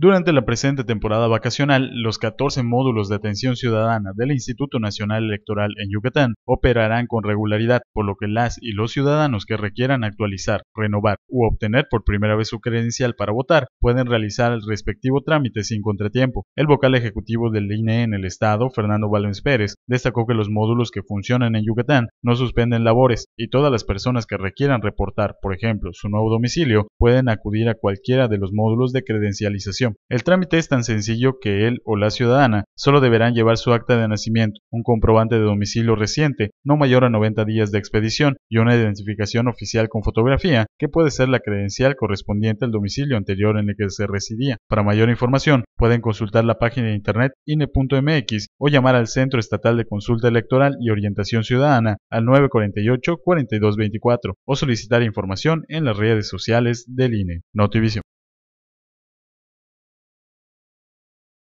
Durante la presente temporada vacacional, los 14 módulos de atención ciudadana del Instituto Nacional Electoral en Yucatán operarán con regularidad, por lo que las y los ciudadanos que requieran actualizar, renovar u obtener por primera vez su credencial para votar pueden realizar el respectivo trámite sin contratiempo. El vocal ejecutivo del INE en el estado, Fernando Valens Pérez, destacó que los módulos que funcionan en Yucatán no suspenden labores, y todas las personas que requieran reportar, por ejemplo, su nuevo domicilio, pueden acudir a cualquiera de los módulos de credencialización. El trámite es tan sencillo que él o la ciudadana solo deberán llevar su acta de nacimiento, un comprobante de domicilio reciente, no mayor a 90 días de expedición, y una identificación oficial con fotografía, que puede ser la credencial correspondiente al domicilio anterior en el que se residía. Para mayor información, pueden consultar la página de internet INE.mx o llamar al Centro Estatal de Consulta Electoral y Orientación Ciudadana al 948 4224 o solicitar información en las redes sociales del INE. Notivision.